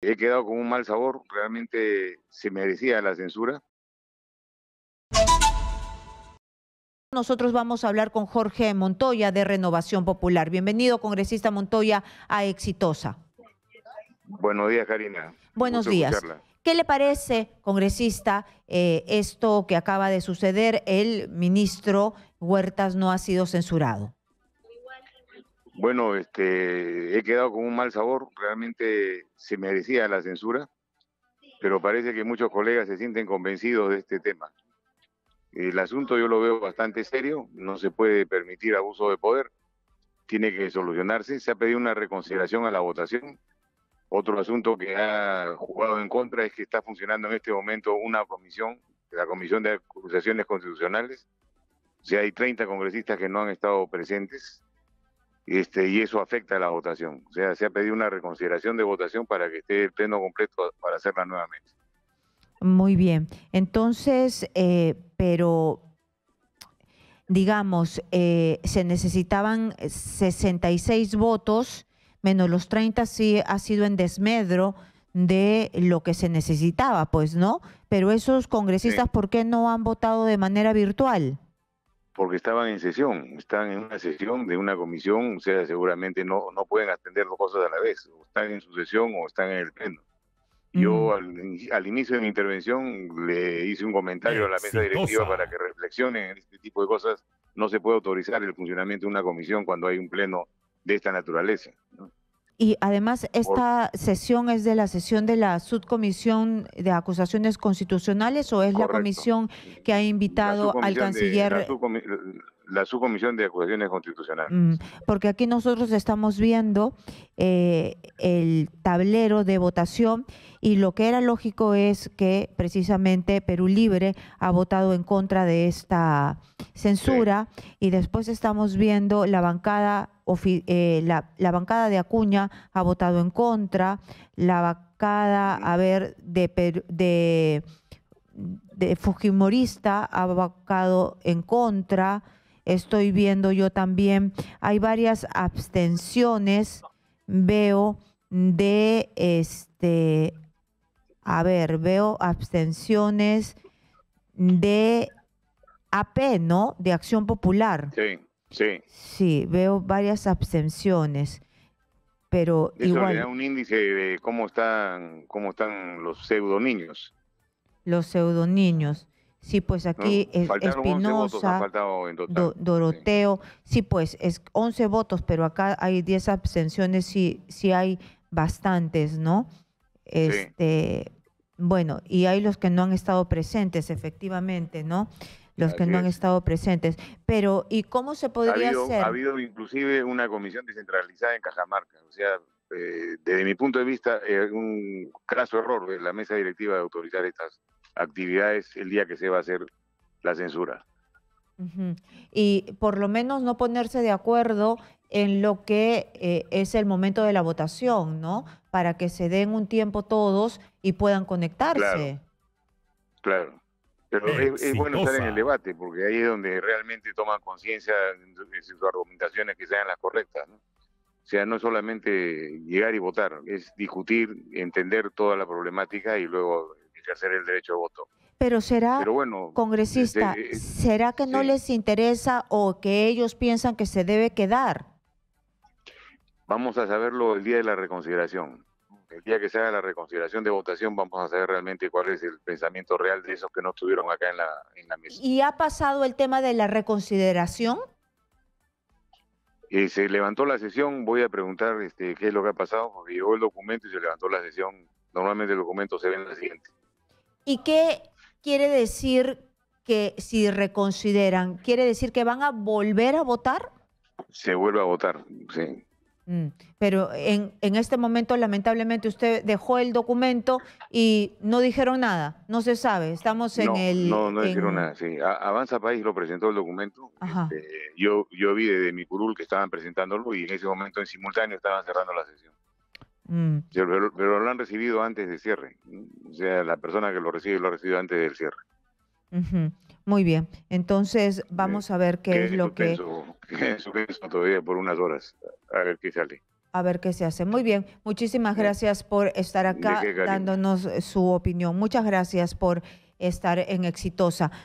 He quedado con un mal sabor, realmente se merecía la censura. Nosotros vamos a hablar con Jorge Montoya de Renovación Popular. Bienvenido, congresista Montoya, a Exitosa. Buenos días, Karina. Buenos días. ¿Qué le parece, congresista, eh, esto que acaba de suceder? El ministro Huertas no ha sido censurado. Bueno, este, he quedado con un mal sabor, realmente se merecía la censura, pero parece que muchos colegas se sienten convencidos de este tema. El asunto yo lo veo bastante serio, no se puede permitir abuso de poder, tiene que solucionarse, se ha pedido una reconsideración a la votación. Otro asunto que ha jugado en contra es que está funcionando en este momento una comisión, la Comisión de Acusaciones Constitucionales. O sea, hay 30 congresistas que no han estado presentes, este, y eso afecta a la votación. O sea, se ha pedido una reconsideración de votación para que esté el pleno completo para hacerla nuevamente. Muy bien. Entonces, eh, pero digamos, eh, se necesitaban 66 votos, menos los 30 sí ha sido en desmedro de lo que se necesitaba, pues, ¿no? Pero esos congresistas, ¿por qué no han votado de manera virtual? porque estaban en sesión, están en una sesión de una comisión, o sea, seguramente no, no pueden atender dos cosas a la vez, están en su sesión o están en el pleno. Yo mm. al, al, inicio de mi intervención le hice un comentario a la mesa directiva para que reflexionen en este tipo de cosas. No se puede autorizar el funcionamiento de una comisión cuando hay un pleno de esta naturaleza. ¿no? Y además esta sesión es de la sesión de la subcomisión de acusaciones constitucionales o es la comisión que ha invitado al canciller la subcomisión de acusaciones constitucionales. Mm, porque aquí nosotros estamos viendo eh, el tablero de votación y lo que era lógico es que precisamente Perú Libre ha votado en contra de esta censura y después estamos viendo la bancada eh, la, bancada de Acuña ha votado en contra, la bancada, a ver, de, de de Fujimorista ha votado en contra, estoy viendo yo también, hay varias abstenciones, veo de este, a ver, veo abstenciones de AP, ¿no? De Acción Popular. Sí, sí. Sí, veo varias abstenciones pero igual. un índice de cómo están, cómo están los pseudo Los pseudo Sí, pues aquí Espinosa, Doroteo, sí. pues es 11 votos, pero acá hay 10 abstenciones, sí, sí hay bastantes, ¿no? Este, Bueno, y hay los que no han estado presentes, efectivamente, ¿no? Los que no han estado presentes. Pero, ¿y cómo se podría hacer? Ha habido inclusive una comisión descentralizada en Cajamarca, o sea, eh, desde mi punto de vista, es eh, un craso error de la mesa directiva de autorizar estas actividades el día que se va a hacer la censura. Y por lo menos no ponerse de acuerdo en lo que eh, es el momento de la votación, ¿no? Para que se den un tiempo todos y puedan conectarse. Claro. Pero es, bueno estar en el debate, porque ahí es donde realmente toman conciencia de sus argumentaciones que sean las correctas. ¿no? O sea, no solamente llegar y votar, es discutir, entender toda la problemática y luego hacer el derecho de voto. Pero será, congresista, ¿será que no les interesa o que ellos piensan que se debe quedar? Vamos a saberlo el día de la reconsideración. El día que se haga la reconsideración de votación vamos a saber realmente cuál es el pensamiento real de esos que no estuvieron acá en la, mesa. ¿Y ha pasado el tema de la reconsideración? Y eh, se levantó la sesión, voy a preguntar este, qué es lo que ha pasado, llegó el documento y se levantó la sesión. Normalmente el documento se ve en la siguiente. ¿Y qué quiere decir que si reconsideran, quiere decir que van a volver a votar? Se vuelve a votar, sí. Mm, pero en, en, este momento, lamentablemente, usted dejó el documento y no dijeron nada, no se sabe, estamos en el... No, no dijeron nada, sí. Avanza País lo presentó el documento, este, yo, yo vi desde mi curul que estaban presentándolo y en ese momento en simultáneo estaban cerrando la sesión. Mm. Pero, lo han recibido antes del cierre. O sea, la persona que lo recibe lo ha recibido antes del cierre. Muy bien. Entonces, eh, vamos a ver qué, es lo que. suspenso todavía por unas horas. A ver qué sale. A ver qué se hace. Muy bien. Muchísimas gracias por estar acá dándonos eh, su opinión. Muchas gracias por estar en Exitosa.